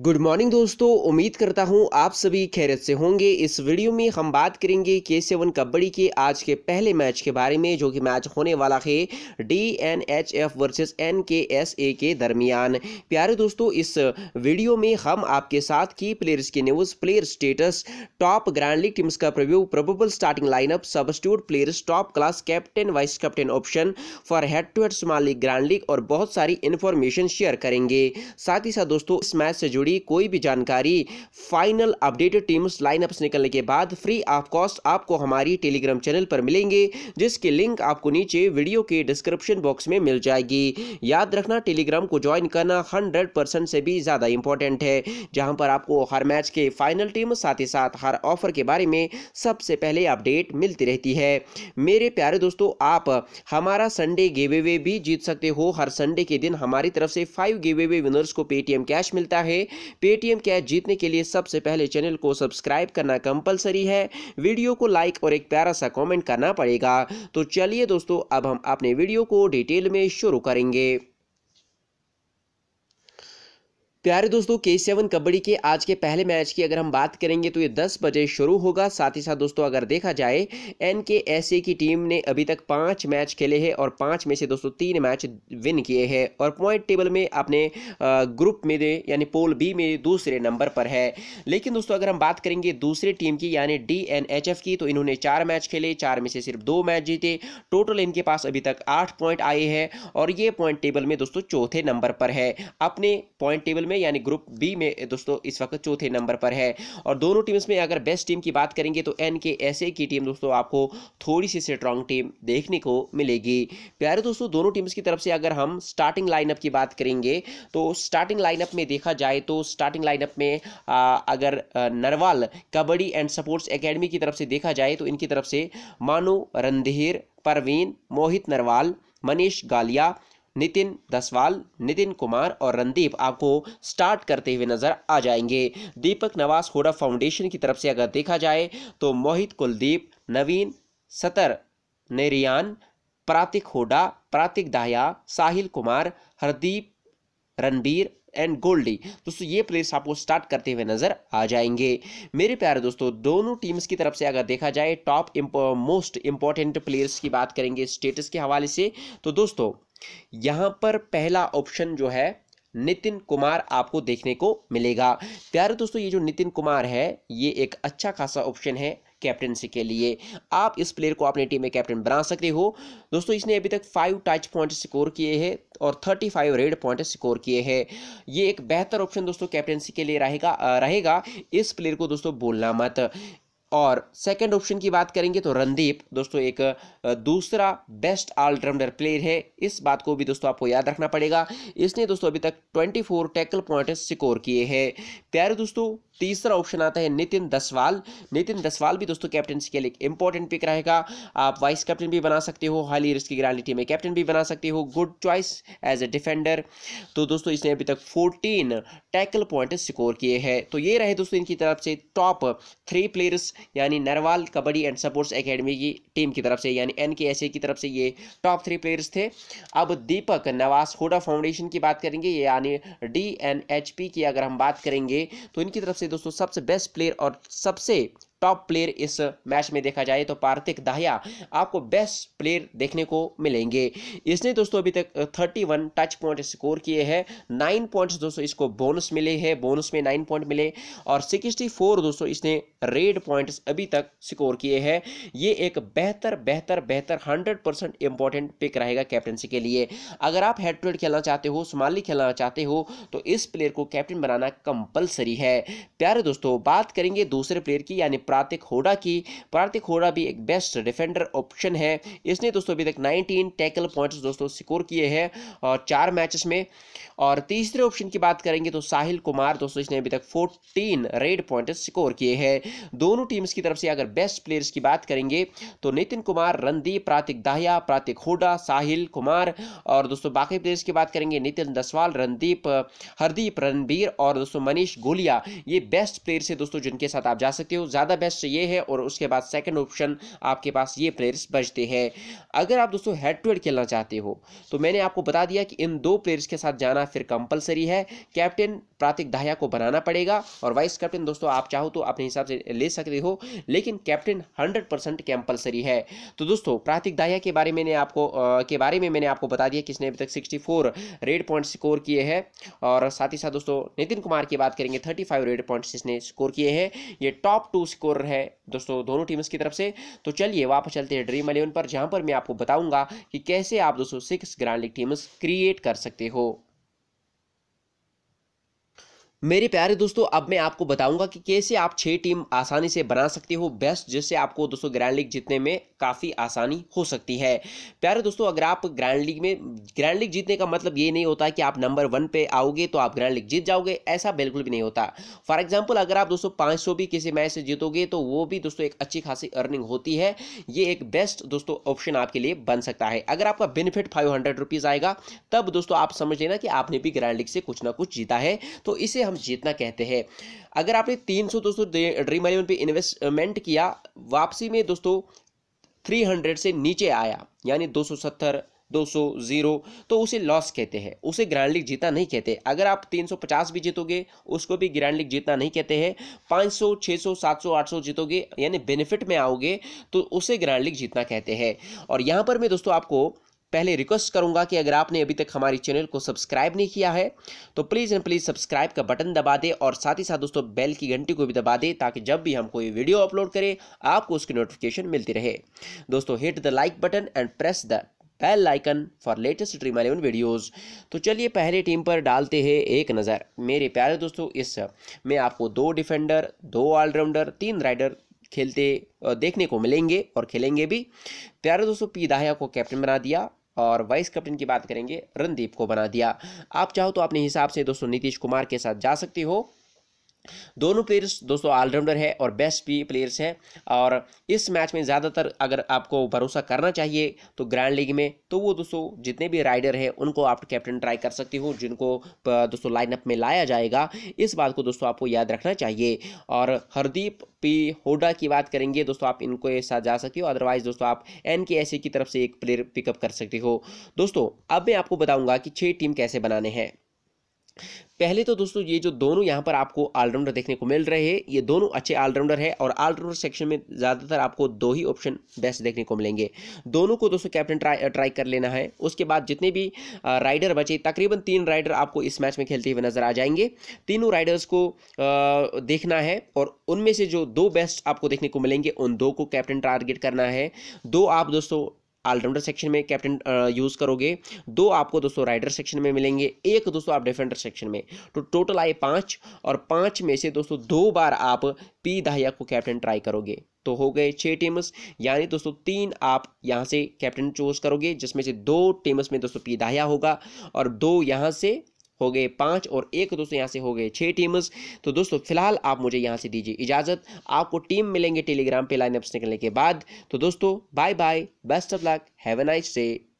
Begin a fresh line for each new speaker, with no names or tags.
good morning दोस्तों उम्मीद करता हूं आप सभी खैरत से होंगे इस वीडियो में हम बात करेंगे के सेवन कबड्डी के आज के पहले मैच के बारे में जो कि मैच होने वाला है D N H F versus N K S A के दरमियान प्यारे दोस्तों इस वीडियो में हम आपके साथ की प्लेयर्स की news player status top grand league teams का preview probable starting lineup substitute players top class captain vice captain option for head to head small league grand league और बहुत सारी इन्फॉर्मेशन शेयर करेंगे साथ ही साथ दोस्तों इस मैच से जुड़े जुड़ी कोई भी जानकारी फाइनल अपडेटेड टीम्स लाइनअप्स निकलने के बाद फ्री ऑफ कॉस्ट आपको हमारी टेलीग्राम चैनल पर मिलेंगे जिसके लिंक आपको नीचे वीडियो के डिस्क्रिप्शन बॉक्स में मिल जाएगी याद रखना टेलीग्राम को ज्वाइन करना हंड्रेड परसेंट से भी ज़्यादा इंपॉर्टेंट है जहाँ पर आपको हर मैच के फाइनल टीम साथ ही साथ हर ऑफर के बारे में सबसे पहले अपडेट मिलती रहती है मेरे प्यारे दोस्तों आप हमारा संडे गेवे भी जीत सकते हो हर संडे के दिन हमारी तरफ से फाइव गेवे विनर्स को पेटीएम कैश मिलता है पेटीएम कैश जीतने के लिए सबसे पहले चैनल को सब्सक्राइब करना कंपलसरी है वीडियो को लाइक और एक प्यारा सा कॉमेंट करना पड़ेगा तो चलिए दोस्तों अब हम अपने वीडियो को डिटेल में शुरू करेंगे प्यारे दोस्तों के सेवन कबड्डी के आज के पहले मैच की अगर हम बात करेंगे तो ये 10 बजे शुरू होगा साथ ही साथ दोस्तों अगर देखा जाए एन के एस ए की टीम ने अभी तक पाँच मैच खेले हैं और पाँच में से दोस्तों तीन मैच विन किए हैं और पॉइंट टेबल में अपने ग्रुप में यानी पोल बी में दूसरे नंबर पर है लेकिन दोस्तों अगर हम बात करेंगे दूसरी टीम की यानी डी एन एच एफ की तो इन्होंने चार मैच खेले चार में से सिर्फ दो मैच जीते टोटल इनके पास अभी तक आठ पॉइंट आए हैं और ये पॉइंट टेबल में दोस्तों चौथे नंबर पर है अपने पॉइंट टेबल में यानी ग्रुप बी में दोस्तों इस वक्त चौथे नंबर पर है और दोनों टीम्स में अगर बेस्ट टीम की बात करेंगे तो एन के एस ए की टीम दोस्तों आपको थोड़ी सी स्ट्रॉन्ग टीम देखने को मिलेगी प्यारे दोस्तों दोनों टीम्स की तरफ से अगर हम स्टार्टिंग लाइनअप की बात करेंगे तो स्टार्टिंग लाइनअप में देखा जाए तो स्टार्टिंग लाइनअप में आ, अगर Narwal kabaddi and sports academy की तरफ से देखा जाए तो इनकी तरफ से मानो रणधीर परवीन मोहित नरवाल मनीष गालिया नितिन दसवाल नितिन कुमार और रणदीप आपको स्टार्ट करते हुए नजर आ जाएंगे दीपक नवास होडा फाउंडेशन की तरफ से अगर देखा जाए तो मोहित कुलदीप नवीन सतर नेरियान प्रातिक होडा प्रातिक दाहिया साहिल कुमार हरदीप रणबीर एंड गोल्डी दोस्तों ये प्लेयर्स आपको स्टार्ट करते हुए नजर आ जाएंगे मेरे प्यारे दोस्तों दोनों टीम्स की तरफ से अगर देखा जाए टॉप मोस्ट इंपॉर्टेंट प्लेयर्स की बात करेंगे स्टेटस के हवाले से तो दोस्तों यहां पर पहला ऑप्शन जो है नितिन कुमार आपको देखने को मिलेगा प्यारे दोस्तों ये जो नितिन कुमार है ये एक अच्छा खासा ऑप्शन है कैप्टनसी के लिए आप इस प्लेयर को अपनी टीम में कैप्टन बना सकते हो दोस्तों इसने अभी तक फाइव टच पॉइंट स्कोर किए हैं और thirty five raid point score किए हैं ये एक बेहतर ऑप्शन दोस्तों कैप्टनसी के लिए रहेगा रहेगा इस प्लेयर को दोस्तों बोलना मत और सेकंड ऑप्शन की बात करेंगे तो रणदीप दोस्तों एक दूसरा बेस्ट ऑलराउंडर प्लेयर है इस बात को भी दोस्तों आपको याद रखना पड़ेगा इसने दोस्तों अभी तक 24 टैकल पॉइंट स्कोर किए हैं प्यारे दोस्तों तीसरा ऑप्शन आता है नितिन दसवाल नितिन दसवाल भी दोस्तों कैप्टनसी के लिए इंपॉर्टेंट पिक रहेगा आप वाइस कैप्टन भी बना सकते हो हाली रिस्क की टीम में कैप्टन भी बना सकते हो good choice as a defender तो दोस्तों इसने अभी तक फोर्टीन टैकल पॉइंट स्कोर किए हैं तो ये रहे दोस्तों इनकी तरफ से टॉप थ्री प्लेयर्स यानी Narwal kabaddi and sports academy की टीम की तरफ से यानी एन की तरफ से ये टॉप थ्री प्लेयर्स थे अब दीपक नवास होडा फाउंडेशन की बात करेंगे यानी डी एन एच पी की अगर हम बात करेंगे तो इनकी तरफ से दोस्तों सबसे बेस्ट प्लेयर और सबसे टॉप प्लेयर इस मैच में देखा जाए तो पार्थिक दाहिया आपको बेस्ट प्लेयर देखने को मिलेंगे इसने दोस्तों अभी तक 31 टच पॉइंट स्कोर किए हैं नाइन पॉइंट्स दोस्तों इसको बोनस मिले हैं बोनस में नाइन पॉइंट मिले और 64 दोस्तों इसने रेड पॉइंट्स अभी तक स्कोर किए हैं ये एक बेहतर बेहतर बेहतर हंड्रेड परसेंट इंपॉर्टेंट पिक रहेगा कैप्टनसी के लिए अगर आप हेड टू हेड खेलना चाहते हो सुमाली खेलना चाहते हो तो इस प्लेयर को कैप्टन बनाना कंपलसरी है प्यारे दोस्तों बात करेंगे दूसरे प्लेयर की यानी प्रातिक होडा की प्रातिक होडा भी एक बेस्ट डिफेंडर ऑप्शन है इसने दोस्तों अभी तक 19 टैकल पॉइंट्स दोस्तों स्कोर किए हैं और चार मैचेस में और तीसरे ऑप्शन की बात करेंगे तो साहिल कुमार दोस्तों इसने अभी तक 14 रेड पॉइंट स्कोर किए हैं दोनों टीम्स की तरफ से अगर बेस्ट प्लेयर्स की बात करेंगे तो नितिन कुमार रणदीप प्रातिक दाहिया प्रातिक होडा साहिल कुमार और दोस्तों बाकी प्लेयर्स की बात करेंगे नितिन दसवाल रणदीप हरदीप रणबीर और दोस्तों मनीष गोलिया ये बेस्ट प्लेयर्स है दोस्तों जिनके साथ आप जा सकते हो ज़्यादा बेस्ट ये है और उसके बाद सेकेंड ऑप्शन आपके पास ये प्लेयर्स बचते हैं अगर आप दोस्तों हेड टू हेड खेलना चाहते हो तो मैंने आपको बता दिया कि इन दो प्लेयर्स के साथ जाना फिर कंपलसरी है कैप्टन प्रातिक दाहिया को बनाना पड़ेगा और वाइस कैप्टन दोस्तों आप चाहो तो अपने हिसाब से ले सकते हो लेकिन कैप्टन हंड्रेड परसेंट कंपलसरी है तो दोस्तों प्रातिक दाहिया के बारे में आपको आ, के बारे में मैंने आपको बता दिया किसने अभी तक सिक्सटी रेड पॉइंट स्कोर किए हैं और साथ ही साथ दोस्तों नितिन कुमार की बात करेंगे थर्टी फाइव रेड पॉइंट्स इसने स्कोर किए हैं ये टॉप टू स्कोर है दोस्तों दोनों टीम्स की तरफ से तो चलिए वापस चलते हैं ड्रीम इलेवन पर जहाँ पर मैं आपको बताऊँगा कि कैसे आप दोस्तों six grand league teams create कर सकते हो मेरे प्यारे दोस्तों अब मैं आपको बताऊंगा कि कैसे आप छः टीम आसानी से बना सकते हो बेस्ट जिससे आपको दोस्तों ग्रैंड लीग जीतने में काफ़ी आसानी हो सकती है प्यारे दोस्तों अगर आप ग्रैंड लीग में ग्रैंड लीग जीतने का मतलब ये नहीं होता कि आप नंबर वन पे आओगे तो आप ग्रैंड लीग जीत जाओगे ऐसा बिल्कुल भी नहीं होता फॉर एग्जाम्पल अगर आप दोस्तों पाँच भी किसी मैच से जीतोगे तो वो भी दोस्तों एक अच्छी खासी अर्निंग होती है ये एक बेस्ट दोस्तों ऑप्शन आपके लिए बन सकता है अगर आपका बेनिफिट फाइव हंड्रेड आएगा तब दोस्तों आप समझ लेना कि आपने भी ग्रैंड लीग से कुछ ना कुछ जीता है तो इसे हम जीतना कहते हैं अगर आपने तीन सौ दोस्तों ड्रीम इलेवन पे इन्वेस्टमेंट किया वापसी में दोस्तों थ्री हंड्रेड से नीचे आया यानी दो सौ सत्तर दो सौ जीरो तो उसे लॉस कहते हैं उसे ग्रैंड लीग जीता नहीं कहते अगर आप तीन सौ पचास भी जीतोगे उसको भी ग्रैंड लीग जीतना नहीं कहते हैं पाँच सौ छः सौ सात सौ आठ सौ जीतोगे यानी बेनिफिट में आओगे तो उसे ग्रैंड लीग जीतना कहते हैं और यहाँ पर मैं दोस्तों आपको पहले रिक्वेस्ट करूंगा कि अगर आपने अभी तक हमारी चैनल को सब्सक्राइब नहीं किया है तो प्लीज़ एंड प्लीज़ सब्सक्राइब का बटन दबा दें और साथ ही साथ दोस्तों बेल की घंटी को भी दबा दें ताकि जब भी हम कोई वीडियो अपलोड करें आपको उसकी नोटिफिकेशन मिलती रहे दोस्तों hit the like button and press the bell icon for latest dream eleven videos तो चलिए पहले टीम पर डालते हैं एक नज़र मेरे प्यारे दोस्तों इस में आपको दो डिफेंडर दो ऑलराउंडर तीन राइडर खेलते देखने को मिलेंगे और खेलेंगे भी प्यारे दोस्तों पी दाहिया को कैप्टन बना दिया और वाइस कैप्टन की बात करेंगे रणदीप को बना दिया आप चाहो तो अपने हिसाब से दोस्तों नीतीश कुमार के साथ जा सकते हो दोनों प्लेयर्स दोस्तों ऑलराउंडर है और बेस्ट भी प्लेयर्स हैं और इस मैच में ज़्यादातर अगर आपको भरोसा करना चाहिए तो ग्रैंड लीग में तो वो दोस्तों जितने भी राइडर हैं उनको आप कैप्टन ट्राई कर सकते हो जिनको दोस्तों लाइनअप में लाया जाएगा इस बात को दोस्तों आपको याद रखना चाहिए और हरदीप पी होडा की बात करेंगे दोस्तों आप इनको साथ जा सकते हो अदरवाइज दोस्तों आप एन के एस ए की तरफ से एक प्लेयर पिकअप कर सकते हो दोस्तों अब मैं आपको बताऊंगा कि छः टीम कैसे बनाने हैं पहले तो दोस्तों ये जो दोनों यहाँ पर आपको ऑलराउंडर देखने को मिल रहे हैं ये दोनों अच्छे ऑलराउंडर है और ऑलराउंडर सेक्शन में ज़्यादातर आपको दो ही ऑप्शन बेस्ट देखने को मिलेंगे दोनों को दोस्तों कैप्टन ट्राई ट्राई कर लेना है उसके बाद जितने भी राइडर uh, बचे तकरीबन तीन राइडर आपको इस मैच में खेलते हुए नजर आ जाएंगे तीनों राइडर्स को uh, देखना है और उनमें से जो दो बेस्ट आपको देखने को मिलेंगे उन दो को कैप्टन टारगेट करना है दो आप दोस्तों ऑलराउंडर सेक्शन में कैप्टन यूज़ करोगे दो आपको दोस्तों राइडर सेक्शन में मिलेंगे एक दोस्तों आप डिफेंडर सेक्शन में तो टोटल आए पाँच और पाँच में से दोस्तों दो बार आप पी दाहिया को कैप्टन ट्राई करोगे तो हो गए छः टीम्स यानी दोस्तों तीन आप यहाँ से कैप्टन चूज करोगे जिसमें से दो टीम्स में दोस्तों पी दाहिया होगा और दो यहाँ से हो गए पाँच और एक दोस्तों यहाँ से हो गए छः टीम्स तो दोस्तों फिलहाल आप मुझे यहाँ से दीजिए इजाज़त आपको टीम मिलेंगे टेलीग्राम पे लाइनअप्स निकलने के बाद तो दोस्तों bye bye best of luck have a nice day